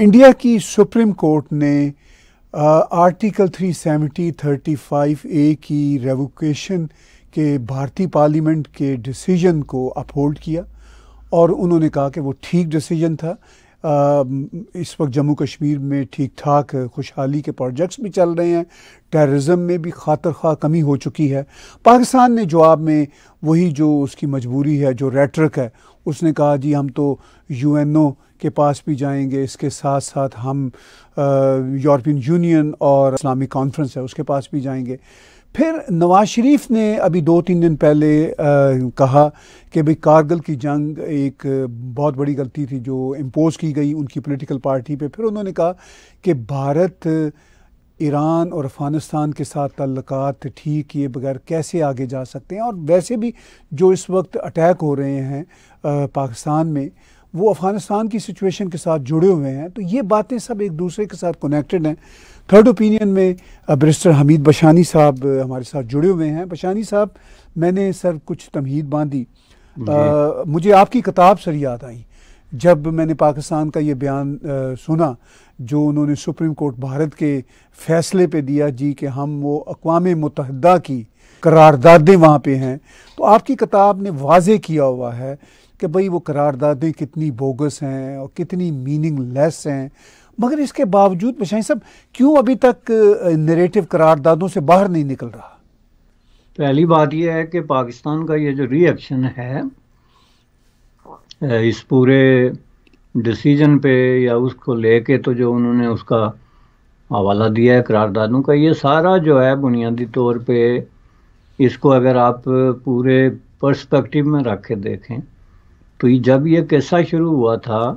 India की Supreme Court ने article three thirty five A की रेवोकेशन के भारतीय पार्लियामेंट के डिसीजन को अपहोल्ड किया और उन्होंने कहा कि वो ठीक डिसीजन था आ, इस वक्त जम्मू कश्मीर में ठीक ठाक खुशहाली के प्रोजेक्ट्स भी चल रहे हैं टेररिज्म में भी खातर खा कमी हो चुकी है पाकिस्तान ने जवाब में वही जो उसकी मजबूरी है जो रेटरक है उसने कहा जी हम तो यूएनओ के पास भी जाएंगे इसके साथ साथ हम यूरोपियन यूनियन और इस्लामिक कॉन्फ्रेंस है उसके पास भी जाएंगे फिर नवाज शरीफ ने अभी दो तीन दिन पहले आ, कहा कि भाई कारगिल की जंग एक बहुत बड़ी गलती थी जो इम्पोज़ की गई उनकी पॉलिटिकल पार्टी पे फिर उन्होंने कहा कि भारत ईरान और अफ़गानिस्तान के साथ तल्लक ठीक किए बगैर कैसे आगे जा सकते हैं और वैसे भी जो इस वक्त अटैक हो रहे हैं पाकिस्तान में वो अफ़गानिस्तान की सिचुएशन के साथ जुड़े हुए हैं तो ये बातें सब एक दूसरे के साथ कनेक्टेड हैं थर्ड ओपिनियन में बरिस्टर हमीद बशानी साहब हमारे साथ जुड़े हुए हैं बशानी साहब मैंने सर कुछ तमहीद बांधी मुझे आपकी किताब सर याद आई जब मैंने पाकिस्तान का ये बयान आ, सुना जो उन्होंने सुप्रीम कोर्ट भारत के फैसले पे दिया जी कि हम वो अकवा मुतहदा की करारदादें वहाँ पे हैं तो आपकी किताब ने वाजे किया हुआ है कि भाई वो करारदादें कितनी बोगस हैं और कितनी मीनिंग लेस हैं मगर इसके बावजूद बशाई साहब क्यों अभी तक नरेटिव करारदादों से बाहर नहीं निकल रहा पहली बात यह है कि पाकिस्तान का ये जो रिएक्शन है इस पूरे डिसीजन पे या उसको लेके तो जो उन्होंने उसका हवाला दिया है करारदादों का ये सारा जो है बुनियादी तौर पे इसको अगर आप पूरे पर्सपेक्टिव में रख के देखें तो जब ये कैसा शुरू हुआ था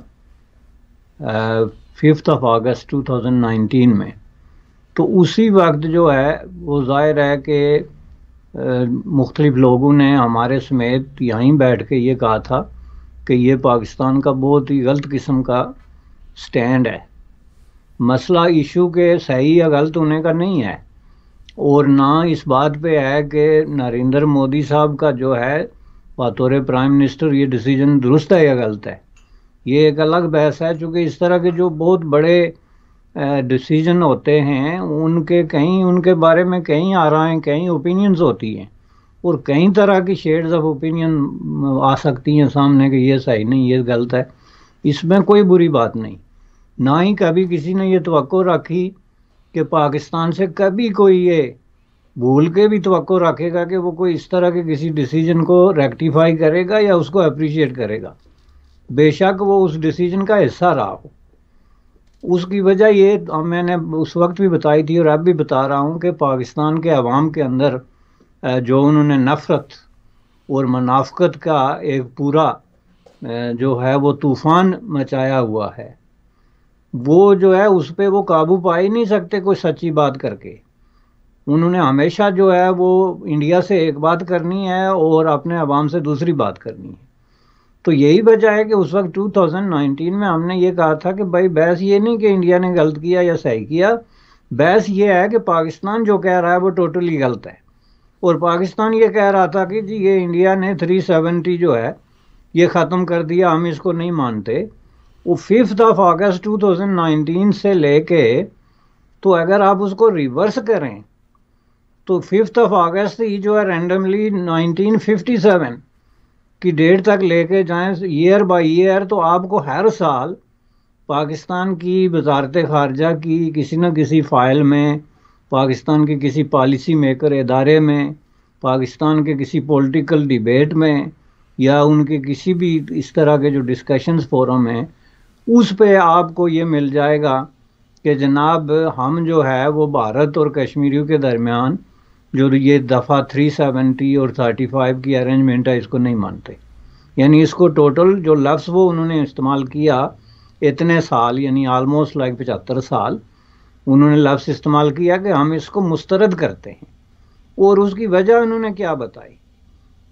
फिफ्थ ऑफ अगस्त 2019 में तो उसी वक्त जो है वो जाहिर है कि मुख्तलिफ़ लोगों ने हमारे समेत यहीं बैठ के ये कहा था कि ये पाकिस्तान का बहुत ही गलत किस्म का स्टैंड है मसला इशू के सही या गलत होने का नहीं है और ना इस बात पे है कि नरेंद्र मोदी साहब का जो है बतौर प्राइम मिनिस्टर ये डिसीजन दुरुस्त है या गलत है ये एक अलग बहस है चूँकि इस तरह के जो बहुत बड़े डिसीजन होते हैं उनके कहीं उनके बारे में कहीं आ रहा है कहीं ओपिनियंस होती हैं और कई तरह की शेड्स ऑफ ओपिनियन आ सकती हैं सामने कि ये सही नहीं ये गलत है इसमें कोई बुरी बात नहीं ना ही कभी किसी ने ये तो रखी कि पाकिस्तान से कभी कोई ये भूल के भी तो रखेगा कि वो कोई इस तरह के किसी डिसीजन को रेक्टिफाई करेगा या उसको अप्रिशिएट करेगा बेशक वो उस डिसीजन का हिस्सा रहा हो उसकी वजह ये मैंने उस वक्त भी बताई थी और अब भी बता रहा हूँ कि पाकिस्तान के अवाम के अंदर जो उन्होंने नफ़रत और मनाफ़त का एक पूरा जो है वो तूफ़ान मचाया हुआ है वो जो है उस पर वो काबू पा ही नहीं सकते कोई सच्ची बात करके उन्होंने हमेशा जो है वो इंडिया से एक बात करनी है और अपने आवाम से दूसरी बात करनी है तो यही वजह है कि उस वक्त 2019 में हमने ये कहा था कि भाई बहस ये नहीं कि इंडिया ने गलत किया या सही किया बहस ये है कि पाकिस्तान जो कह रहा है वो टोटली गलत है और पाकिस्तान ये कह रहा था कि जी ये इंडिया ने 370 जो है ये ख़त्म कर दिया हम इसको नहीं मानते वो फिफ्थ ऑफ अगस्त 2019 से लेके तो अगर आप उसको रिवर्स करें तो फिफ्थ ऑफ अगस्त ही जो है फिफ्टी 1957 की डेट तक लेके जाएं ईयर बाय ईयर तो आपको हर साल पाकिस्तान की वजारत ख़ारजा की किसी न किसी फाइल में पाकिस्तान के किसी पॉलिसी मेकर इदारे में पाकिस्तान के किसी पॉलिटिकल डिबेट में या उनके किसी भी इस तरह के जो डिस्कशंस फोरम हैं उस पे आपको ये मिल जाएगा कि जनाब हम जो है वो भारत और कश्मीरियों के दरमियान जो ये दफ़ा 370 और 35 की अरेंजमेंट है इसको नहीं मानते यानी इसको टोटल जो लफ्ज़ वो उन्होंने इस्तेमाल किया इतने साल यानी आलमोस्ट लाइक पचहत्तर साल उन्होंने लफ्स इस्तेमाल किया कि हम इसको मुस्तरद करते हैं और उसकी वजह उन्होंने क्या बताई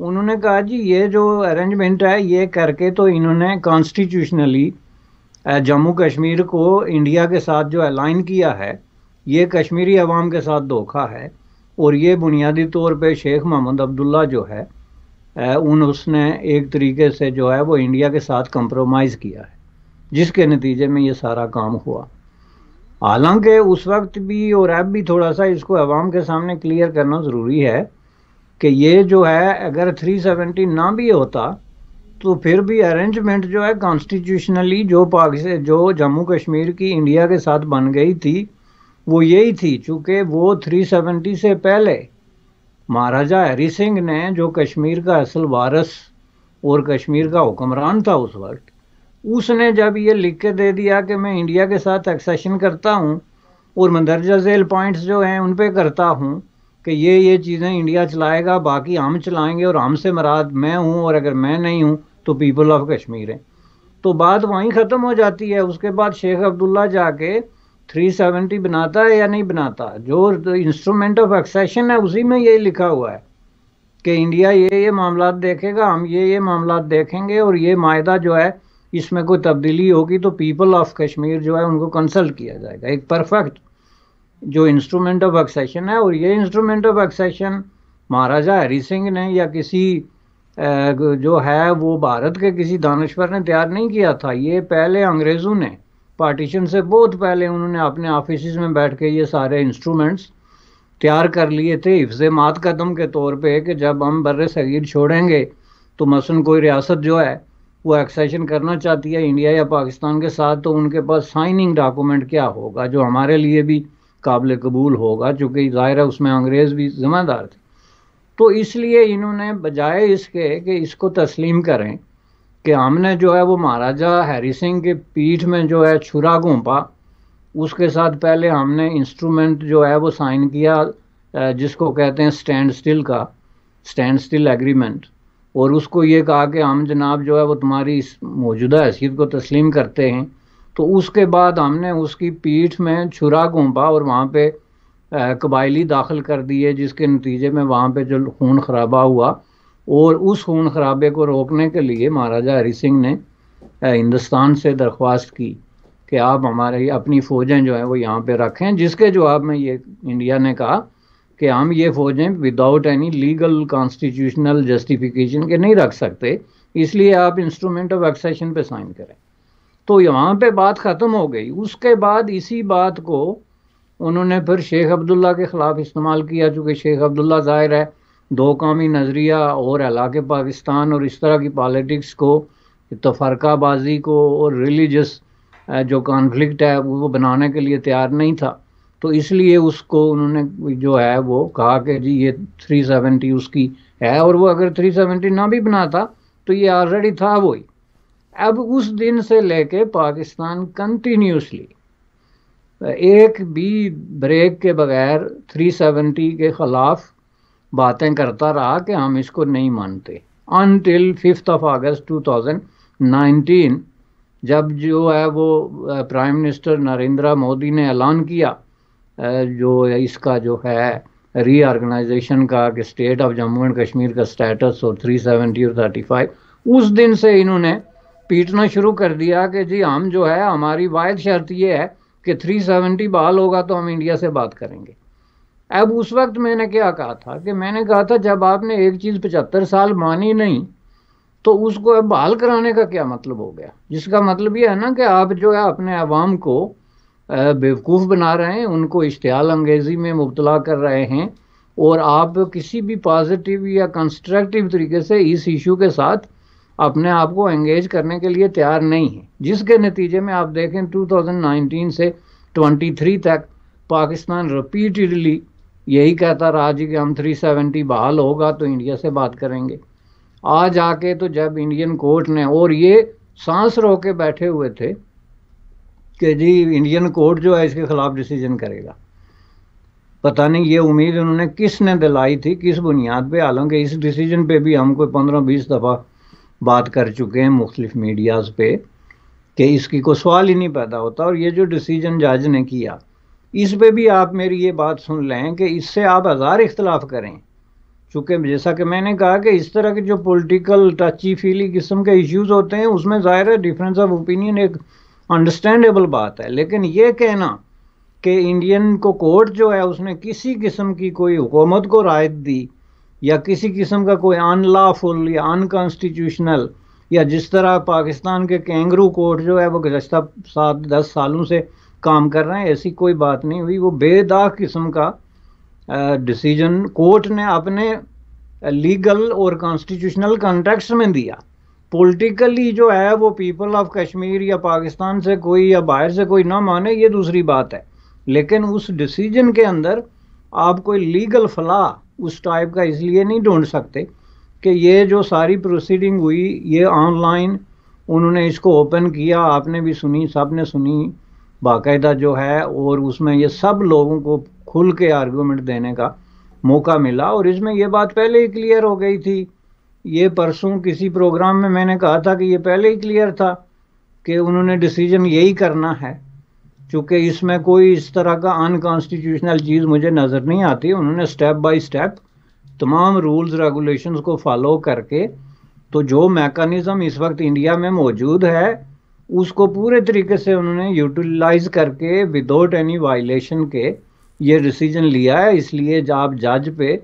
उन्होंने कहा जी ये जो अरेंजमेंट है ये करके तो इन्होंने कॉन्स्टिट्यूशनली जम्मू कश्मीर को इंडिया के साथ जो अलाइन किया है ये कश्मीरी आवाम के साथ धोखा है और ये बुनियादी तौर पे शेख मोहम्मद अब्दुल्ला जो है उन उसने एक तरीके से जो है वो इंडिया के साथ कंप्रोमाइज़ किया है जिसके नतीजे में ये सारा काम हुआ हालांकि उस वक्त भी और अब भी थोड़ा सा इसको अवाम के सामने क्लियर करना ज़रूरी है कि ये जो है अगर 370 ना भी होता तो फिर भी अरेंजमेंट जो है कॉन्स्टिट्यूशनली जो पाकिस्तान जो जम्मू कश्मीर की इंडिया के साथ बन गई थी वो यही थी चूँकि वो 370 से पहले महाराजा हरी सिंह ने जो कश्मीर का असल वारस और कश्मीर का हुक्मरान था उस वक्त उसने जब ये लिख के दे दिया कि मैं इंडिया के साथ एक्सेशन करता हूँ और मंदरजा झेल पॉइंट्स जो हैं उन पर करता हूँ कि ये ये चीज़ें इंडिया चलाएगा बाकी हम चलाएंगे और हमसे मराद मैं हूँ और अगर मैं नहीं हूँ तो पीपल ऑफ कश्मीर है तो बात वहीं ख़त्म हो जाती है उसके बाद शेख अब्दुल्ला जाके 370 बनाता है या नहीं बनाता जो इंस्ट्रूमेंट ऑफ एक्सेशन है उसी में ये लिखा हुआ है कि इंडिया ये ये मामला देखेगा हम ये ये मामला देखेंगे और ये माहा जो है इसमें कोई तब्दीली होगी तो पीपल ऑफ कश्मीर जो है उनको कंसल्ट किया जाएगा एक परफेक्ट जो इंस्ट्रूमेंट ऑफ एक्सेशन है और ये इंस्ट्रूमेंट ऑफ एक्सेशन महाराजा हरी सिंह ने या किसी जो है वो भारत के किसी दानश्वर ने तैयार नहीं किया था ये पहले अंग्रेज़ों ने पार्टीशन से बहुत पहले उन्होंने अपने ऑफिस में बैठ के ये सारे इंस्ट्रूमेंट्स तैयार कर लिए थे हिफ्ज मात कदम के तौर पे कि जब हम बर सगीर छोड़ेंगे तो मसन कोई रियासत जो है वो एक्सेशन करना चाहती है इंडिया या पाकिस्तान के साथ तो उनके पास साइनिंग डॉक्यूमेंट क्या होगा जो हमारे लिए भी काबिल कबूल होगा चूँकि ज़ाहिर है उसमें अंग्रेज़ भी ज़िम्मेदार थे तो इसलिए इन्होंने बजाय इसके कि इसको तस्लीम करें कि हमने जो है वो महाराजा हैरी सिंह के पीठ में जो है छुरा घोंपा उसके साथ पहले हमने इंस्ट्रूमेंट जो है वो साइन किया जिसको कहते हैं स्टैंड स्टिल का स्टैंड स्टिल एग्रीमेंट और उसको ये कहा कि हम जनाब जो है वो तुम्हारी इस मौजूदा हैसियत को तस्लीम करते हैं तो उसके बाद हमने उसकी पीठ में छुरा घोंपा और वहाँ पे कबायली दाखिल कर दिए जिसके नतीजे में वहाँ पे जो खून खराबा हुआ और उस खून खराबे को रोकने के लिए महाराजा हरी सिंह ने हिंदुस्तान से दरख्वास्त की कि आप हमारे अपनी फ़ौजें जो हैं वो यहाँ पे रखें जिसके जवाब में ये इंडिया ने कहा कि हम ये फौजें without any legal constitutional justification के नहीं रख सकते इसलिए आप इंस्ट्रूमेंट ऑफ एक्सेशन पे साइन करें तो यहाँ पे बात ख़त्म हो गई उसके बाद इसी बात को उन्होंने फिर शेख अब्दुल्ला के ख़िलाफ़ इस्तेमाल किया चूँकि शेख अब्दुल्ला ज़ाहिर है दो कौमी नज़रिया और अलाके पाकिस्तान और इस तरह की पॉलिटिक्स को तफरकाबाजी को और रिलीजस जो कॉन्फ्लिक्ट है वो बनाने के लिए तैयार नहीं था तो इसलिए उसको उन्होंने जो है वो कहा कि जी ये 370 उसकी है और वो अगर 370 ना भी बनाता तो ये ऑलरेडी था वही अब उस दिन से लेके पाकिस्तान कंटिन्यूसली एक भी ब्रेक के बगैर 370 के ख़िलाफ़ बातें करता रहा कि हम इसको नहीं मानते अनटिल फिफ्थ ऑफ अगस्त 2019 जब जो है वो प्राइम मिनिस्टर नरेंद्र मोदी ने ऐलान किया जो इसका जो है रीऑर्गेनाइजेशन का कि state of Jammu and Kashmir का स्टेटस और 370 और 35 उस दिन से इन्होंने पीटना शुरू कर दिया कि जी हम जो है हमारी वायद शर्त ये है कि 370 बहाल होगा तो हम इंडिया से बात करेंगे अब उस वक्त मैंने क्या कहा था कि मैंने कहा था जब आपने एक चीज़ पचहत्तर साल मानी नहीं तो उसको अब बहाल कराने का क्या मतलब हो गया जिसका मतलब ये है ना कि आप जो है अपने आवाम को बेवकूफ़ बना रहे हैं उनको इश्तियाल अंगेज़ी में मुबतला कर रहे हैं और आप किसी भी पॉजिटिव या कंस्ट्रक्टिव तरीके से इस इशू के साथ अपने आप को एंगेज करने के लिए तैयार नहीं है जिसके नतीजे में आप देखें 2019 से 23 तक पाकिस्तान रिपीटेडली यही कहता रहा जी कि हम 370 बहाल होगा तो इंडिया से बात करेंगे आज आके तो जब इंडियन कोर्ट ने और ये सांस रो के बैठे हुए थे कि जी इंडियन कोर्ट जो है इसके खिलाफ डिसीजन करेगा पता नहीं ये उम्मीद उन्होंने किसने दिलाई थी किस बुनियाद पे हालांकि इस डिसीजन पे भी हम कोई पंद्रह बीस दफ़ा बात कर चुके हैं मुख्तलिफ मीडियाज़ पे कि इसकी कोई सवाल ही नहीं पैदा होता और ये जो डिसीजन जज ने किया इस पे भी आप मेरी ये बात सुन लें कि इससे आप हज़ार इख्तलाफ करें चूँकि जैसा कि मैंने कहा कि इस तरह के जो पोलिटिकल टची फीली किस्म के इश्यूज होते हैं उसमें ज़ाहिर है डिफरेंस ऑफ ओपिनियन एक अंडरस्टैंडेबल बात है लेकिन ये कहना कि इंडियन को कोर्ट जो है उसने किसी किस्म की कोई हुकूमत को रायत दी या किसी किस्म का कोई अनलाफुल या अनकॉन्स्टिट्यूशनल या जिस तरह पाकिस्तान के कैंगरू कोर्ट जो है वो गुजशत सात दस सालों से काम कर रहे हैं ऐसी कोई बात नहीं हुई वो बेदाग किस्म का डिसीजन कोर्ट ने अपने लीगल और कॉन्स्टिट्यूशनल कॉन्टेक्स्ट में दिया पॉलिटिकली जो है वो पीपल ऑफ कश्मीर या पाकिस्तान से कोई या बाहर से कोई ना माने ये दूसरी बात है लेकिन उस डिसीजन के अंदर आप कोई लीगल फलाह उस टाइप का इसलिए नहीं ढूंढ सकते कि ये जो सारी प्रोसीडिंग हुई ये ऑनलाइन उन्होंने इसको ओपन किया आपने भी सुनी सब ने सुनी बाकायदा जो है और उसमें ये सब लोगों को खुल के आर्गूमेंट देने का मौका मिला और इसमें यह बात पहले ही क्लियर हो गई थी ये परसों किसी प्रोग्राम में मैंने कहा था कि ये पहले ही क्लियर था कि उन्होंने डिसीजन यही करना है चूँकि इसमें कोई इस तरह का अनकॉन्स्टिट्यूशनल चीज़ मुझे नज़र नहीं आती उन्होंने स्टेप बाय स्टेप तमाम रूल्स रेगुलेशंस को फॉलो करके तो जो मैकानिज़म इस वक्त इंडिया में मौजूद है उसको पूरे तरीके से उन्होंने यूटिलाइज करके विदाउट एनी वायलेशन के ये डिसीजन लिया है इसलिए आप जज पे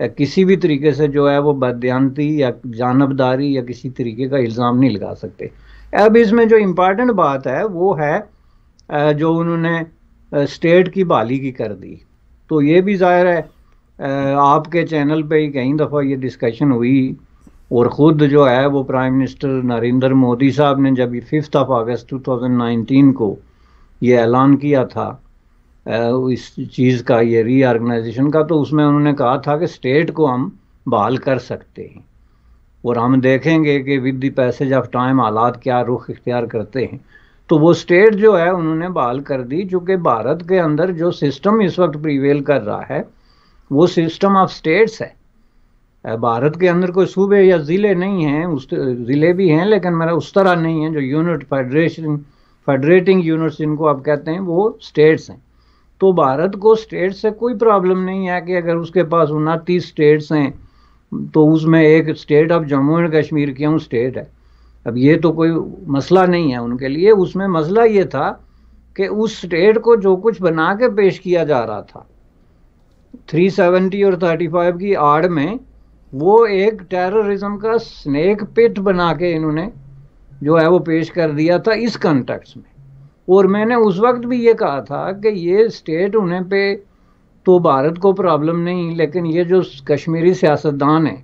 किसी भी तरीके से जो है वो बदयानती या जानबदारी या किसी तरीके का इल्ज़ाम नहीं लगा सकते अब इसमें जो इम्पॉर्टेंट बात है वो है जो उन्होंने स्टेट की बहाली की कर दी तो ये भी ज़ाहिर है आपके चैनल पे ही कई दफ़ा ये डिस्कशन हुई और ख़ुद जो है वो प्राइम मिनिस्टर नरेंद्र मोदी साहब ने जब फिफ्थ ऑफ अगस्त 2019 को ये ऐलान किया था इस चीज़ का ये रीऑर्गेनाइजेशन का तो उसमें उन्होंने कहा था कि स्टेट को हम बहाल कर सकते हैं और हम देखेंगे कि with the passage of time हालात क्या रुख इख्तियार करते हैं तो वो स्टेट जो है उन्होंने बहाल कर दी चूँकि भारत के अंदर जो सिस्टम इस वक्त प्रिवेल कर रहा है वो सिस्टम ऑफ स्टेट्स है भारत के अंदर कोई सूबे या ज़िले नहीं हैं उस ज़िले भी हैं लेकिन मेरा उस तरह नहीं है जो यूनिट फेडरेशन फेडरेटिंग यूनिट्स जिनको आप कहते हैं वो स्टेट्स हैं तो भारत को स्टेट से कोई प्रॉब्लम नहीं है कि अगर उसके पास उनतीस स्टेट्स हैं तो उसमें एक state of Jammu and Kashmir क्यों स्टेट है अब ये तो कोई मसला नहीं है उनके लिए उसमें मसला ये था कि उस स्टेट को जो कुछ बना के पेश किया जा रहा था 370 और 35 की आड़ में वो एक टेररिज्म का स्नेक पिट बना के इन्होंने जो है वो पेश कर दिया था इस कंटेक्स में और मैंने उस वक्त भी ये कहा था कि ये स्टेट होने पे तो भारत को प्रॉब्लम नहीं लेकिन ये जो कश्मीरी सियासतदान हैं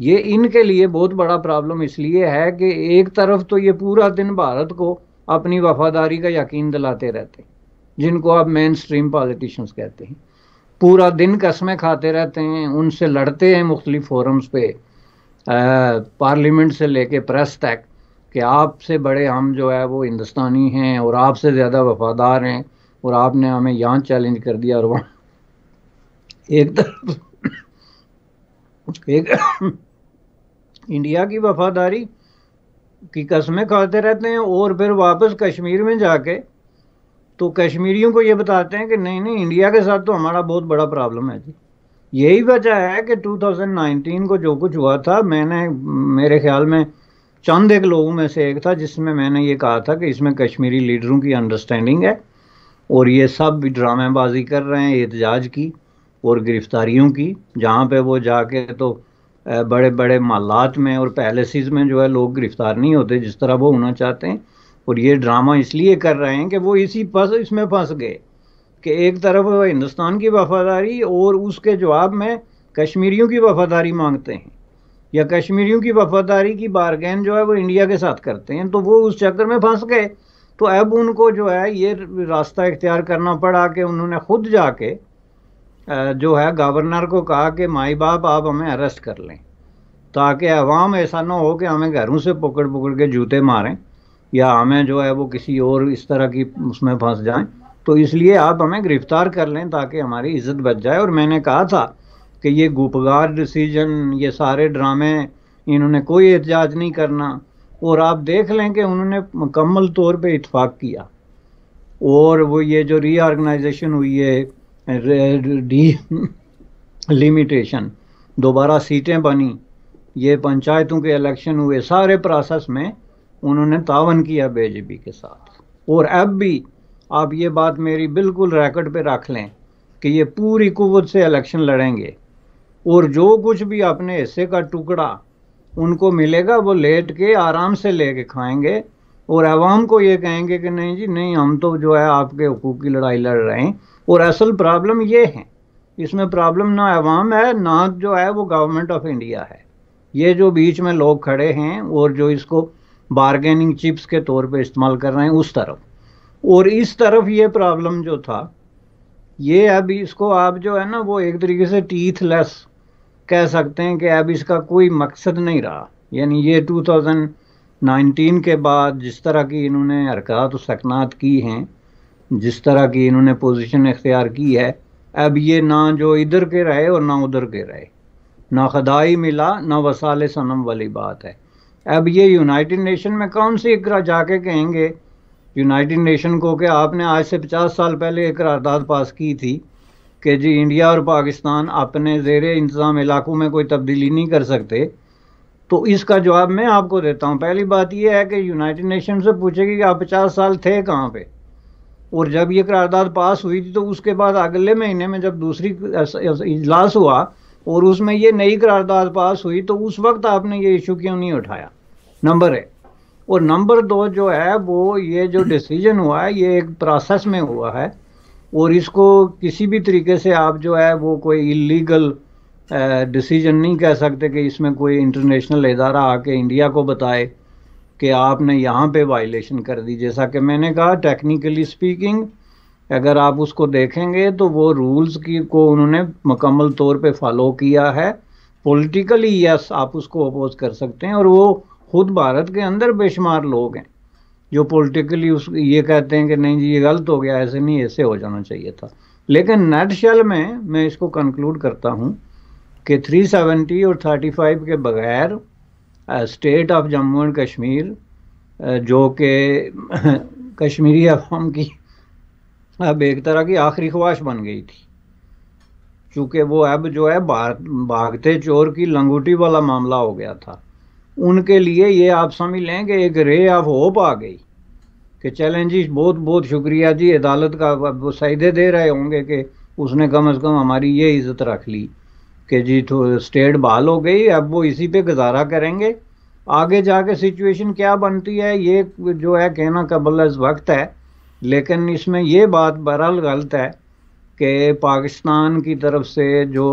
ये इनके लिए बहुत बड़ा प्रॉब्लम इसलिए है कि एक तरफ तो ये पूरा दिन भारत को अपनी वफादारी का यकीन दिलाते रहते हैं जिनको आप मेन स्ट्रीम पॉलिटिशंस कहते हैं पूरा दिन कस्में खाते रहते हैं उनसे लड़ते हैं मुख्तलिफ फोरम्स पे पार्लियामेंट से लेके प्रेस तक कि आपसे बड़े हम जो है वो हिंदुस्तानी हैं और आपसे ज़्यादा वफादार हैं और आपने हमें यहाँ चैलेंज कर दिया और वहाँ एक तरफ एक इंडिया की वफादारी की कस्में खाते रहते हैं और फिर वापस कश्मीर में जाके तो कश्मीरियों को ये बताते हैं कि नहीं नहीं इंडिया के साथ तो हमारा बहुत बड़ा प्रॉब्लम है जी यही वजह है कि 2019 को जो कुछ हुआ था मैंने मेरे ख्याल में चंद एक लोगों में से एक था जिसमें मैंने ये कहा था कि इसमें कश्मीरी लीडरों की अंडरस्टैंडिंग है और ये सब ड्रामेबाजी कर रहे हैं एहतजाज की और गिरफ्तारियों की जहाँ पे वो जाके तो बड़े बड़े मालात में और पैलेसिस में जो है लोग गिरफ्तार नहीं होते जिस तरह वो होना चाहते हैं और ये ड्रामा इसलिए कर रहे हैं कि वो इसी फंस इसमें फंस गए कि एक तरफ हिंदुस्तान की वफादारी और उसके जवाब में कश्मीरियों की वफादारी मांगते हैं या कश्मीरियों की वफादारी की बारगेन जो है वो इंडिया के साथ करते हैं तो वो उस चक्कर में फंस गए तो अब उनको जो है ये रास्ता इख्तियार करना पड़ा कि उन्होंने खुद जाके जो है गवर्नर को कहा कि माई बाप आप हमें अरेस्ट कर लें ताकि अवाम ऐसा ना हो कि हमें घरों से पकड़ पकड़ के जूते मारें या हमें जो है वो किसी और इस तरह की उसमें फंस जाएं तो इसलिए आप हमें गिरफ्तार कर लें ताकि हमारी इज्जत बच जाए और मैंने कहा था कि ये गुपगार डिसीजन ये सारे ड्रामे इन्होंने कोई एहतजाज नहीं करना और आप देख लें कि उन्होंने मुकम्मल तौर पे इतफाक़ किया और वो ये जो रीआर्गनाइजेशन हुई है डी लिमिटेशन दोबारा सीटें बनी ये पंचायतों के इलेक्शन हुए सारे प्रोसेस में उन्होंने तावन किया बीजेपी के साथ और अब भी आप ये बात मेरी बिल्कुल रैकड पे रख लें कि ये पूरी कुवत से इलेक्शन लड़ेंगे और जो कुछ भी अपने हिस्से का टुकड़ा उनको मिलेगा वो लेट के आराम से ले के खाएंगे और अवाम को ये कहेंगे कि नहीं जी नहीं हम तो जो है आपके हकूक़ की लड़ाई लड़ रहे हैं और असल प्रॉब्लम ये है इसमें प्रॉब्लम ना अवाम है ना जो है वो गवर्नमेंट ऑफ इंडिया है ये जो बीच में लोग खड़े हैं और जो इसको बारगेनिंग चिप्स के तौर पे इस्तेमाल कर रहे हैं उस तरफ और इस तरफ ये प्रॉब्लम जो था ये अब इसको आप जो है ना वो एक तरीके से टीथलेस कह सकते हैं कि अब इसका कोई मकसद नहीं रहा यानी ये 2019 के बाद जिस तरह की इन्होंने हरकत सकनात की हैं जिस तरह की इन्होंने पोजीशन इख्तियार की है अब ये ना जो इधर के रहे और ना उधर के रहे ना खदाई मिला ना वसाल सनम वाली बात है अब ये यूनाइटेड नेशन में कौन सी इकरा जाके कहेंगे यूनाइटेड नेशन को कि आपने आज से पचास साल पहले एक करारदाद पास की थी कि जी इंडिया और पाकिस्तान अपने जेर इंतज़ाम इलाकों में कोई तब्दीली नहीं कर सकते तो इसका जवाब मैं आपको देता हूँ पहली बात यह है कि यूनाइटेड नेशन से पूछेगी कि आप पचास साल थे कहाँ पर और जब ये करारदाद पास हुई थी तो उसके बाद अगले महीने में जब दूसरी इजलास हुआ और उसमें ये नई करारदाद पास हुई तो उस वक्त आपने ये इशू क्यों नहीं उठाया नंबर एक और नंबर दो जो है वो ये जो डिसीजन हुआ है ये एक प्रोसेस में हुआ है और इसको किसी भी तरीके से आप जो है वो कोई इलीगल डिसीजन नहीं कह सकते कि इसमें कोई इंटरनेशनल इदारा आके इंडिया को बताए कि आपने यहाँ पे वायलेशन कर दी जैसा कि मैंने कहा टेक्निकली स्पीकिंग अगर आप उसको देखेंगे तो वो रूल्स की को उन्होंने मकमल तौर पे फॉलो किया है पॉलिटिकली यस आप उसको अपोज कर सकते हैं और वो खुद भारत के अंदर बेशुमार लोग हैं जो पॉलिटिकली उस ये कहते हैं कि नहीं जी ये गलत हो गया ऐसे नहीं ऐसे हो जाना चाहिए था लेकिन नेट शेल में मैं इसको कंक्लूड करता हूँ कि 370 और 35 के बगैर state of Jammu and Kashmir जो कि कश्मीरी अवाम की अब एक तरह की आखिरी ख्वाहिश बन गई थी चूँकि वो अब जो है भागते चोर की लंगूटी वाला मामला हो गया था उनके लिए ये आप समझ लें कि एक रे ऑफ होप आ गई कि चलें जी बहुत बहुत शुक्रिया जी अदालत का वो सहीदे दे रहे होंगे कि उसने कम अज़ कम हमारी ये इज़्ज़त रख ली कि जी तो स्टेट बहाल हो गई अब वो इसी पे गुजारा करेंगे आगे जाके सिचुएशन क्या बनती है ये जो है कहना कबल अज वक्त है लेकिन इसमें ये बात बहरहाल गलत है कि पाकिस्तान की तरफ से जो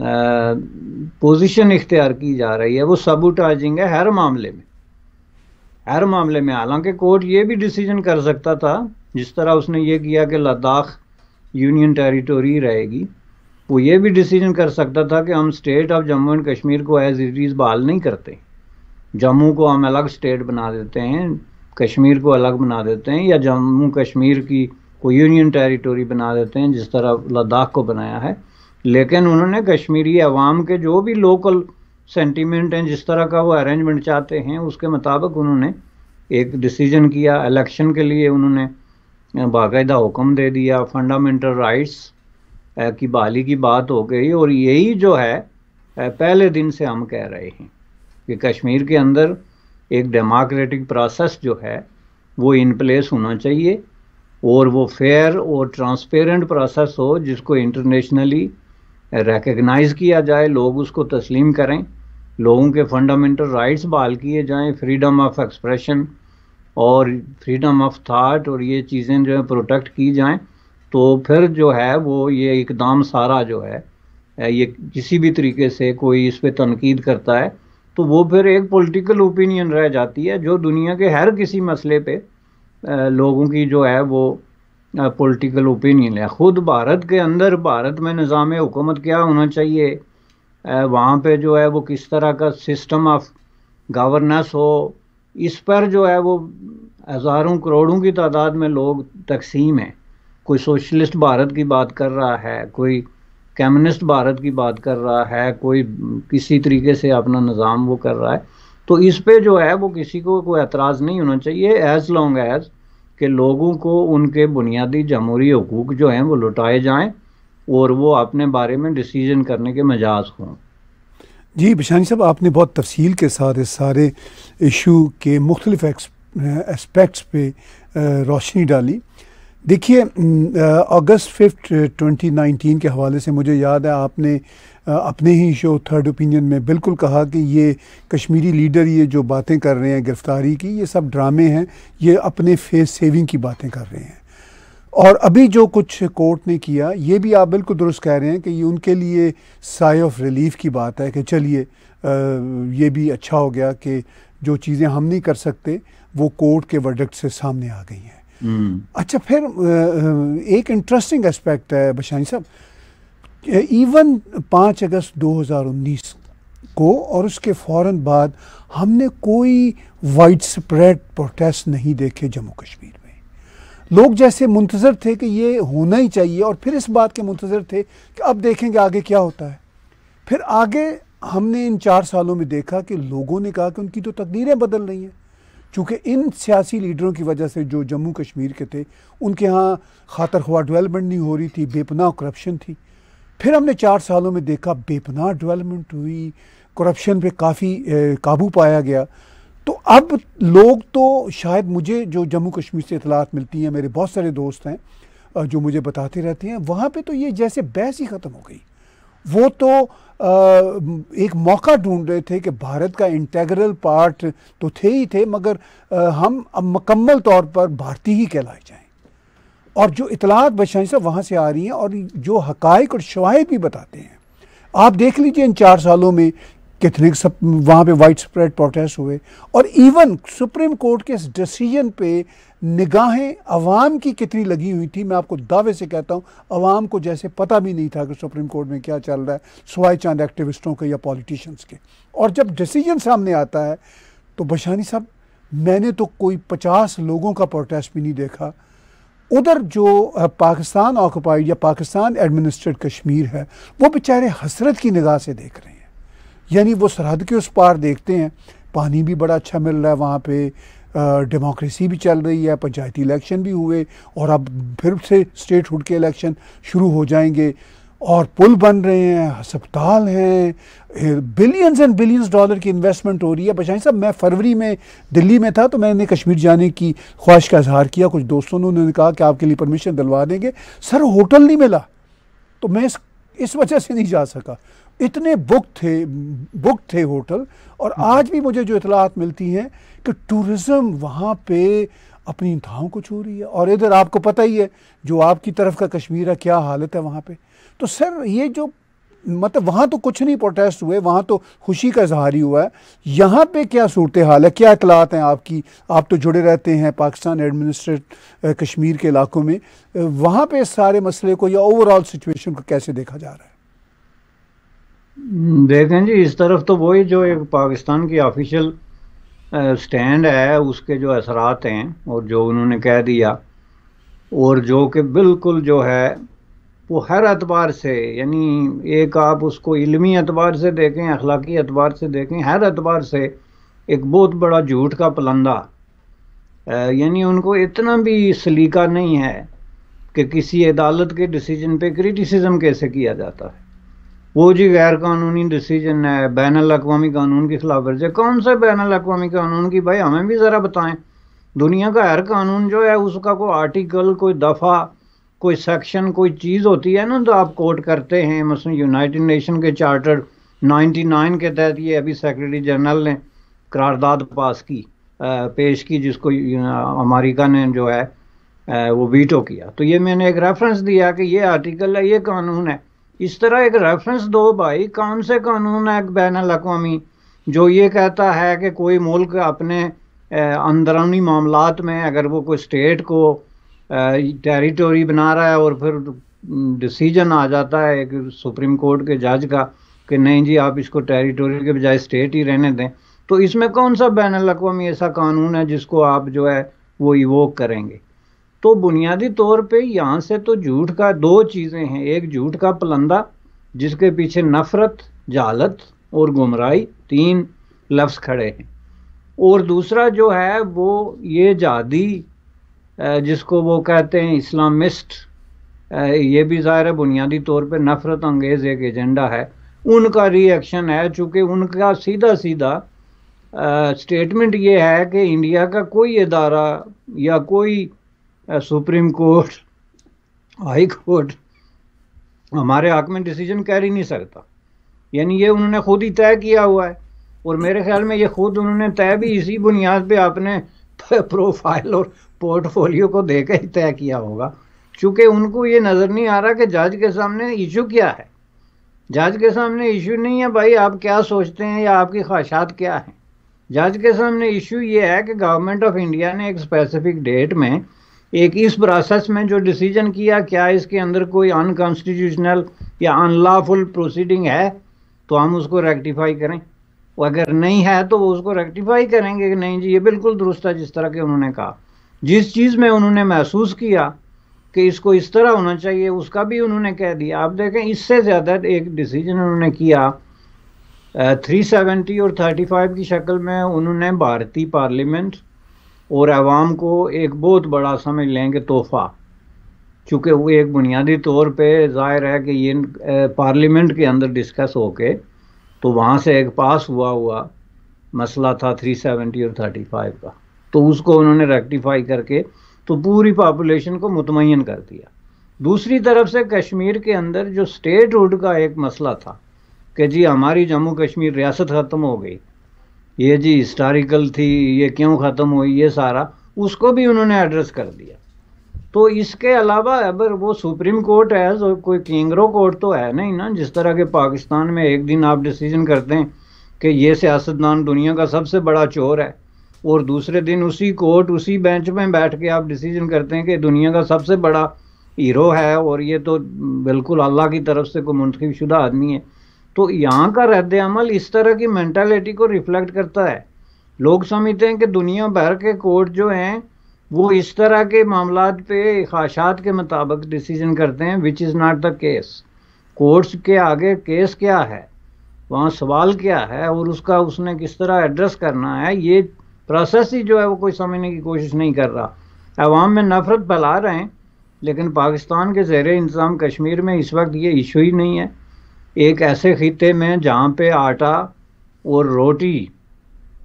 पोजीशन इख्तियार की जा रही है वो सबूटाजिंग है हर मामले में हर मामले में हालांकि कोर्ट ये भी डिसीजन कर सकता था जिस तरह उसने ये किया कि लद्दाख यूनियन टेरिटोरी रहेगी वो ये भी डिसीजन कर सकता था कि हम state of Jammu and Kashmir को एज इट इज़ बहाल नहीं करते जम्मू को हम अलग स्टेट बना देते हैं कश्मीर को अलग बना देते हैं या जम्मू कश्मीर की को यूनियन टेरिटोरी बना देते हैं जिस तरह लद्दाख को बनाया है लेकिन उन्होंने कश्मीरी अवाम के जो भी लोकल सेंटीमेंट हैं जिस तरह का वो अरेंजमेंट चाहते हैं उसके मुताबिक उन्होंने एक डिसीजन किया इलेक्शन के लिए उन्होंने बाकायदा हुक्म दे दिया फंडामेंटल राइट्स की बहाली की बात हो गई और यही जो है पहले दिन से हम कह रहे हैं कि कश्मीर के अंदर एक डेमोक्रेटिक प्रोसेस जो है वो इन प्लेस होना चाहिए और वो फेयर और ट्रांसपेरेंट प्रोसेस हो जिसको इंटरनेशनली रिकग्नाइज किया जाए लोग उसको तस्लीम करें लोगों के फंडामेंटल राइट्स बहाल किए जाएं फ्रीडम ऑफ एक्सप्रेशन और फ्रीडम ऑफ थाट और ये चीज़ें जो है प्रोटेक्ट की जाएं तो फिर जो है वो ये इकदाम सारा जो है ये किसी भी तरीके से कोई इस पर तनकीद करता है तो वो फिर एक पॉलिटिकल ओपिनियन रह जाती है जो दुनिया के हर किसी मसले पे लोगों की जो है वो पॉलिटिकल ओपिनियन है ख़ुद भारत के अंदर भारत में निज़ाम हुकूमत क्या होना चाहिए वहाँ पे जो है वो किस तरह का सिस्टम ऑफ गवर्नेंस हो इस पर जो है वो हज़ारों करोड़ों की तादाद में लोग तकसीम हैं कोई सोशलिस्ट भारत की बात कर रहा है कोई कम्युनिस्ट भारत की बात कर रहा है कोई किसी तरीके से अपना निज़ाम वो कर रहा है तो इस पे जो है वो किसी को कोई एतराज़ नहीं होना चाहिए एज़ लॉन्ग एज़ कि लोगों को उनके बुनियादी जमहूरी हकूक़ जो हैं वो लुटाए जाएं और वो अपने बारे में डिसीजन करने के मजाज हों जी बिशानी साहब आपने बहुत तफसील के साथ इस सारे इशू के मुख्तलिफ एस्पेक्ट्स पे रोशनी डाली देखिए अगस्त फिफ्थ 2019 के हवाले से मुझे याद है आपने अपने ही शो थर्ड ओपिनियन में बिल्कुल कहा कि ये कश्मीरी लीडर ये जो बातें कर रहे हैं गिरफ्तारी की ये सब ड्रामे हैं ये अपने फेस सेविंग की बातें कर रहे हैं और अभी जो कुछ कोर्ट ने किया ये भी आप बिल्कुल दुरुस्त कह रहे हैं कि ये उनके लिए साई ऑफ रिलीफ की बात है कि चलिए ये भी अच्छा हो गया कि जो चीज़ें हम नहीं कर सकते वो कोर्ट के वर्डक्ट से सामने आ गई हैं हम्म। अच्छा फिर एक इंटरेस्टिंग एस्पेक्ट है बशानी साहब इवन पाँच अगस्त 2019 को और उसके फ़ौर बाद हमने कोई वाइड स्प्रेड प्रोटेस्ट नहीं देखे जम्मू कश्मीर में लोग जैसे मुंतज़र थे कि ये होना ही चाहिए और फिर इस बात के मुंतज़र थे कि अब देखेंगे आगे क्या होता है फिर आगे हमने इन चार सालों में देखा कि लोगों ने कहा कि उनकी तो तकदीरें बदल रही हैं चूँकि इन सियासी लीडरों की वजह से जो जम्मू कश्मीर के थे उनके यहाँ खातर हुआ डेवलपमेंट नहीं हो रही थी बेपनाह करप्शन थी फिर हमने चार सालों में देखा बेपनाह डेवलपमेंट हुई करप्शन पे काफ़ी काबू पाया गया तो अब लोग तो शायद मुझे जो जम्मू कश्मीर से इतलात मिलती हैं मेरे बहुत सारे दोस्त हैं जो मुझे बताते रहते हैं वहाँ पे तो ये जैसे बहस ही ख़त्म हो गई वो तो एक मौका ढूंढ रहे थे कि भारत का इंटेग्रल पार्ट तो थे ही थे मगर हम मकम्मल तौर पर भारतीय ही कहलाए जाएँ और जो इतलात बदशाही से वहाँ से आ रही हैं और जो हकाइक और शवाहद भी बताते हैं आप देख लीजिए इन चार सालों में कितने सब वहाँ पे वाइड स्प्रेड प्रोटेस्ट हुए और इवन सुप्रीम कोर्ट के इस डिसीजन पे निगाहें अवाम की कितनी लगी हुई थी मैं आपको दावे से कहता हूँ अवाम को जैसे पता भी नहीं था कि सुप्रीम कोर्ट में क्या चल रहा है सवाए चांद एक्टिविस्टों के या पॉलिटिशियंस के और जब डिसीजन सामने आता है तो बशानी साहब मैंने तो कोई पचास लोगों का प्रोटेस्ट भी नहीं देखा उधर जो पाकिस्तान ऑक्यूपाइड या पाकिस्तान एडमिनिस्ट्रेट कश्मीर है वो बेचारे हसरत की निगाह से देख रहे हैं यानी वो सरहद के उस पार देखते हैं पानी भी बड़ा अच्छा मिल रहा है वहाँ पे डेमोक्रेसी भी चल रही है पंचायती इलेक्शन भी हुए और अब फिर से स्टेट हुड के इलेक्शन शुरू हो जाएंगे और पुल बन रहे हैं अस्पताल हैं बिलियंस एंड बिलियंस डॉलर की इन्वेस्टमेंट हो रही है बशाई साहब मैं फरवरी में दिल्ली में था तो मैंने कश्मीर जाने की ख्वाहिश का इजहार किया कुछ दोस्तों ने उन्होंने कहा कि आपके लिए परमिशन दिलवा देंगे सर होटल नहीं मिला तो मैं इस इस वजह से नहीं जा सका इतने बुक थे बुक थे होटल और आज भी मुझे जो इतलात मिलती हैं तो टूरिज़्म वहाँ पे अपनी धाओं को छू रही है और इधर आपको पता ही है जो आपकी तरफ का कश्मीर है क्या हालत है वहाँ पे तो सर ये जो मतलब वहाँ तो कुछ नहीं प्रोटेस्ट हुए वहाँ तो खुशी का इजहार ही हुआ है यहाँ पे क्या सूरत हाल है क्या इतलात हैं आपकी आप तो जुड़े रहते हैं पाकिस्तान एडमिनिस्ट्रेट कश्मीर के इलाकों में वहाँ पे इस सारे मसले को या ओवरऑल सिचुएशन को कैसे देखा जा रहा है हम्म, देखें जी इस तरफ तो वही जो एक पाकिस्तान की ऑफिशियल स्टैंड है उसके जो असरात हैं और जो उन्होंने कह दिया और जो कि बिल्कुल जो है वो हर अतबार से यानी एक आप उसको इलमी अतबार से देखें अखलाकी अतबार से देखें हर अतबार से एक बहुत बड़ा झूठ का पलंदा यानी उनको इतना भी सलीका नहीं है कि किसी अदालत के डिसीजन पे क्रिटिसिज्म कैसे किया जाता है वो जी गैर कानूनी डिसीजन है बैन अवी कानून की खिलाफ वर्जी कौन से बैन अवी कानून की भाई हमें भी ज़रा बताएं दुनिया का हर कानून जो है उसका कोई आर्टिकल कोई दफ़ा कोई सेक्शन कोई चीज़ होती है ना तो आप कोट करते हैं मसलन यूनाइटेड नेशन के चार्टर 99 के तहत ये अभी सेक्रेटरी जनरल ने करारदाद पास की पेश की जिसको अमेरिका ने जो है वो वीटो किया तो ये मैंने एक रेफरेंस दिया कि ये आर्टिकल है ये कानून है इस तरह एक रेफरेंस दो भाई कौन से कानून है बैन अवी जो ये कहता है कि कोई मुल्क अपने अंदरूनी मामला में अगर वो कोई स्टेट को टेरिटोरी बना रहा है और फिर डिसीजन आ जाता है एक सुप्रीम कोर्ट के जज का कि नहीं जी आप इसको टेरिटोरी के बजाय स्टेट ही रहने दें तो इसमें कौन सा बैन अवी ऐसा कानून है जिसको आप जो है वो इवोक करेंगे तो बुनियादी तौर पे यहाँ से तो झूठ का दो चीज़ें हैं एक झूठ का पलंदा जिसके पीछे नफ़रत जालत और गुमराई तीन लफ्ज़ खड़े हैं और दूसरा जो है वो ये जादी जिसको वो कहते हैं इस्लामिस्ट ये भी ज़ाहिर है बुनियादी तौर पे नफ़रत अंगेज़ एक एजेंडा है उनका रिएक्शन है चूँकि उनका सीधा सीधा स्टेटमेंट ये है कि इंडिया का कोई अदारा या कोई सुप्रीम कोर्ट हाई कोर्ट हमारे हक में डिसीजन कर ही नहीं सकता यानी ये उन्होंने खुद ही तय किया हुआ है और मेरे ख्याल में ये खुद उन्होंने तय भी इसी बुनियाद पे अपने प्रोफाइल और पोर्टफोलियो को देकर ही तय किया होगा चूंकि उनको ये नज़र नहीं आ रहा कि जज के सामने इशू क्या है जज के सामने इशू नहीं है भाई आप क्या सोचते हैं या आपकी ख्वाहिशात क्या हैं जज के सामने इशू ये है कि गवर्नमेंट ऑफ इंडिया ने एक स्पेसिफिक डेट में एक इस प्रोसेस में जो डिसीजन किया क्या इसके अंदर कोई अनकॉन्स्टिट्यूशनल या अनलॉफुल प्रोसीडिंग है तो हम उसको रेक्टिफाई करें अगर नहीं है तो वो उसको रेक्टिफाई करेंगे कि नहीं जी ये बिल्कुल दुरुस्त है जिस तरह के उन्होंने कहा जिस चीज़ में उन्होंने महसूस किया कि इसको इस तरह होना चाहिए उसका भी उन्होंने कह दिया आप देखें इससे ज़्यादा एक डिसीजन उन्होंने किया थ्री सेवेंटी और थर्टी फाइव की शक्ल में उन्होंने भारतीय पार्लियामेंट और आवाम को एक बहुत बड़ा समझ लें कि तोहफा चूँकि वो एक बुनियादी तौर पर जाहिर है कि ये पार्लियामेंट के अंदर डिस्कस होके तो वहाँ से एक पास हुआ हुआ मसला था 370 और 35 का तो उसको उन्होंने रेक्टिफाई करके तो पूरी पापुलेशन को मुतमयन कर दिया दूसरी तरफ से कश्मीर के अंदर जो स्टेट हुड का एक मसला था कि जी हमारी जम्मू कश्मीर रियासत ख़त्म हो गई ये जी हिस्टोरिकल थी ये क्यों ख़त्म हुई ये सारा उसको भी उन्होंने एड्रेस कर दिया तो इसके अलावा अगर वो सुप्रीम कोर्ट है तो कोई किंगरो कोर्ट तो है नहीं ना जिस तरह के पाकिस्तान में एक दिन आप डिसीजन करते हैं कि ये सियासतदान दुनिया का सबसे बड़ा चोर है और दूसरे दिन उसी कोर्ट उसी बेंच में बैठ के आप डिसीजन करते हैं कि दुनिया का सबसे बड़ा हीरो है और ये तो बिल्कुल अल्लाह की तरफ से कोई मुंतखब शुदा आदमी है तो यहाँ का रद्द अमल इस तरह की मैंटालिटी को रिफ्लेक्ट करता है लोग समझते हैं कि दुनिया भर के कोर्ट जो हैं वो इस तरह के मामला पे ख्वाहिशात के मुताबिक डिसीजन करते हैं which is not the case courts के आगे केस क्या है वहाँ सवाल क्या है और उसका उसने किस तरह एड्रेस करना है ये प्रोसेस ही जो है वो कोई समझने की कोशिश नहीं कर रहा अवाम में नफरत फैला रहे हैं लेकिन पाकिस्तान के जेर इंतज़ाम कश्मीर में इस वक्त ये इशू ही नहीं है एक ऐसे खत्े में जहाँ पे आटा और रोटी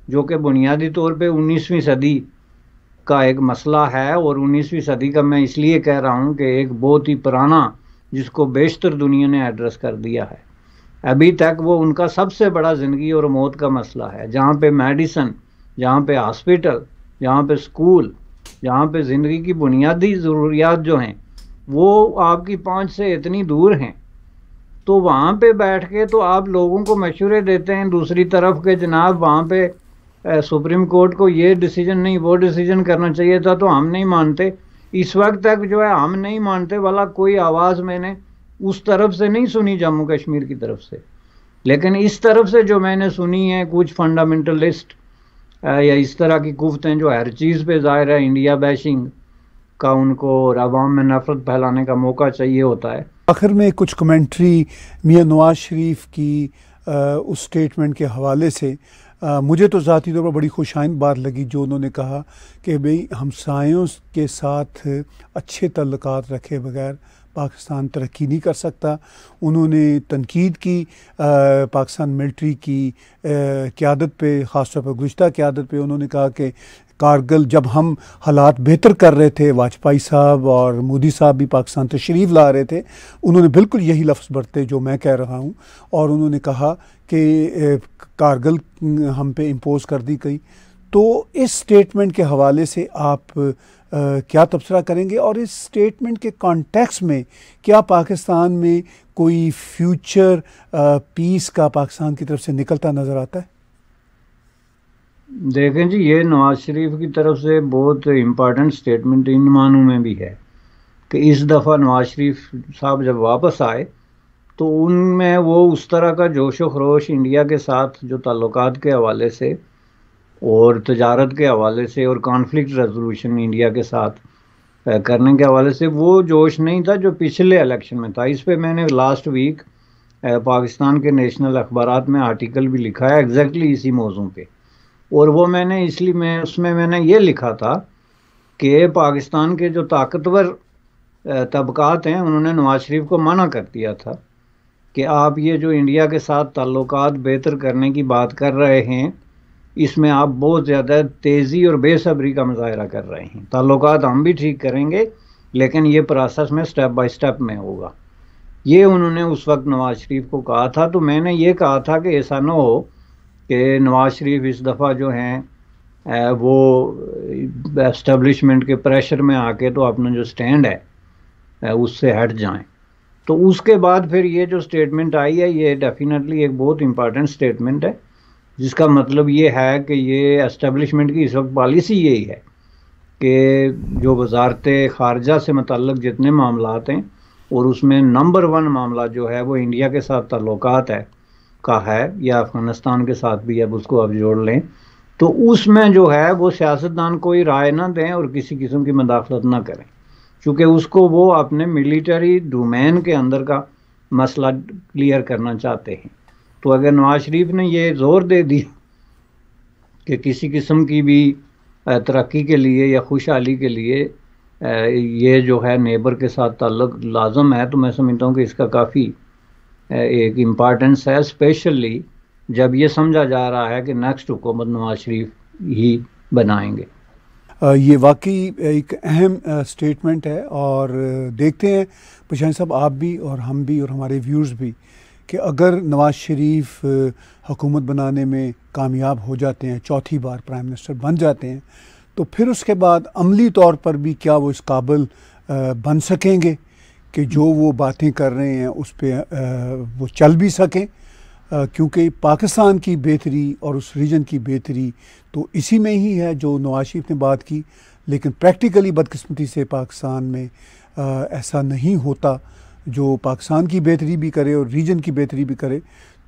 जो कि बुनियादी तौर पे 19वीं सदी का एक मसला है और 19वीं सदी का मैं इसलिए कह रहा हूँ कि एक बहुत ही पुराना जिसको बेशतर दुनिया ने एड्रेस कर दिया है अभी तक वो उनका सबसे बड़ा ज़िंदगी और मौत का मसला है जहाँ पे मेडिसन जहाँ पे हॉस्पिटल जहाँ पे स्कूल जहाँ पे ज़िंदगी की बुनियादी ज़रूरियात जो हैं वो आपकी पाँच से इतनी दूर हैं तो वहाँ पे बैठ के तो आप लोगों को मशूरे देते हैं दूसरी तरफ के जनाब वहाँ पे सुप्रीम कोर्ट को ये डिसीजन नहीं वो डिसीजन करना चाहिए था तो हम नहीं मानते इस वक्त तक जो है हम नहीं मानते वाला कोई आवाज़ मैंने उस तरफ से नहीं सुनी जम्मू कश्मीर की तरफ से लेकिन इस तरफ से जो मैंने सुनी है कुछ फंडामेंटलिस्ट या इस तरह की कुफ्तें जो हर चीज़ पे जाहिर है इंडिया बैशिंग का उनको और आवाम में नफरत फैलाने का मौका चाहिए होता है आखिर में कुछ कमेंट्री मियाँ नवाज शरीफ की आ, उस स्टेटमेंट के हवाले से आ, मुझे तो ज़ाती तौर पर बड़ी खुशाइन बात लगी जो उन्होंने कहा कि भाई हमसायों के साथ अच्छे तल्लक रखे बगैर पाकिस्तान तरक्की नहीं कर सकता उन्होंने तनकीद की आ, पाकिस्तान मिल्ट्री की क्यादत पे ख़ास तौर पर गुजत क्यादत पे उन्होंने कहा कि कारगिल जब हम हालात बेहतर कर रहे थे वाजपेयी साहब और मोदी साहब भी पाकिस्तान तशरीफ ला रहे थे उन्होंने बिल्कुल यही लफ्ज़ बरते जो मैं कह रहा हूँ और उन्होंने कहा कि कारगिल हम पे इम्पोज़ कर दी गई तो इस स्टेटमेंट के हवाले से आप आ, क्या तबसरा करेंगे और इस स्टेटमेंट के कॉन्टेक्स में क्या पाकिस्तान में कोई फ्यूचर पीस का पाकिस्तान की तरफ से निकलता नज़र आता है देखें जी ये नवाज शरीफ की तरफ से बहुत इम्पॉर्टेंट स्टेटमेंट इन मानों में भी है कि इस दफ़ा नवाज शरीफ साहब जब वापस आए तो उनमें वो उस तरह का जोश व खरोश इंडिया के साथ जो ताल्लुक के हवाले से और तजारत के हवाले से और कॉन्फ्लिक्ट रेजोल्यूशन इंडिया के साथ करने के हवाले से वो जोश नहीं था जो पिछले इलेक्शन में था इस पर मैंने लास्ट वीक पाकिस्तान के नेशनल अखबार में आर्टिकल भी लिखा है एग्जैक्टली इसी मौजू पर और वो मैंने इसलिए मैं उसमें मैंने ये लिखा था कि पाकिस्तान के जो ताकतवर तबकात हैं उन्होंने नवाज शरीफ को मना कर दिया था कि आप ये जो इंडिया के साथ ताल्लुक बेहतर करने की बात कर रहे हैं इसमें आप बहुत ज़्यादा तेज़ी और बेसब्री का मुजाहरा कर रहे हैं ताल्लुक हम भी ठीक करेंगे लेकिन ये प्रोसेस में स्टेप बाय स्टेप में होगा ये उन्होंने उस वक्त नवाज शरीफ को कहा था तो मैंने ये कहा था कि ऐसा ना हो कि नवाज शरीफ इस दफ़ा जो हैं वो एस्टेब्लिशमेंट के प्रेशर में आके तो अपना जो स्टैंड है उससे हट जाएं तो उसके बाद फिर ये जो स्टेटमेंट आई है ये डेफिनेटली एक बहुत इम्पॉर्टेंट स्टेटमेंट है जिसका मतलब ये है कि ये इस्टेब्लिशमेंट की इस वक्त पॉलिसी यही है कि जो वजारत खारजा से मतलब जितने मामलात हैं और उसमें नंबर वन मामला जो है वो इंडिया के साथ ताल्लुकात है का है या अफगानिस्तान के साथ भी अब उसको आप जोड़ लें तो उसमें जो है वो सियासतदान कोई राय ना दें और किसी किस्म की मदाखलत ना करें क्योंकि उसको वो अपने मिलिट्री डोमेन के अंदर का मसला क्लियर करना चाहते हैं तो अगर नवाज शरीफ ने ये जोर दे दिया कि किसी किस्म की भी तरक्की के लिए या खुशहाली के लिए ये जो है नेबर के साथ ताल्लुक लाजम है तो मैं समझता हूँ कि इसका काफ़ी एक इम्पॉर्टेंस है स्पेशली जब ये समझा जा रहा है कि नेक्स्ट हुकूमत नवाज शरीफ ही बनाएंगे ये वाकई एक अहम स्टेटमेंट है और देखते हैं पशान साहब आप भी और हम भी और हमारे व्यूर्स भी कि अगर नवाज़ शरीफ हुकूमत बनाने में कामयाब हो जाते हैं चौथी बार प्राइम मिनिस्टर बन जाते हैं तो फिर उसके बाद अमली तौर पर भी क्या वो इस काबिल बन सकेंगे कि जो वो बातें कर रहे हैं उस पर वो चल भी सकें क्योंकि पाकिस्तान की बेहतरी और उस रीजन की बेहतरी तो इसी में ही है जो नवाज शरीफ ने बात की लेकिन प्रैक्टिकली बदकस्मती से पाकिस्तान में आ, ऐसा नहीं होता जो पाकिस्तान की बेहतरी भी करे और रीजन की बेहतरी भी करे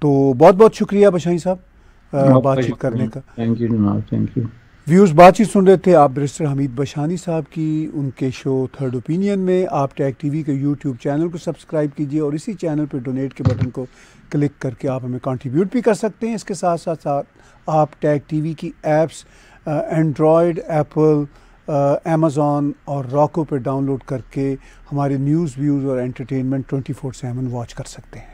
तो बहुत बहुत शुक्रिया बशाई साहब बातचीत करने का thank you thank you views बातचीत सुन रहे थे आप बरिस्टर हमीद बशानी साहब की उनके शो थर्ड ओपिनियन में आप टैग टीवी के यूट्यूब चैनल को सब्सक्राइब कीजिए और इसी चैनल पर डोनेट के बटन को क्लिक करके आप हमें कंट्रीब्यूट भी कर सकते हैं इसके साथ साथ साथ आप टैग टीवी की एप्स एंड्रॉयड एप्पल अमेज़ोन और रॉको पर डाउनलोड करके हमारे न्यूज़ व्यूज़ और entertainment twenty four seven watch कर सकते हैं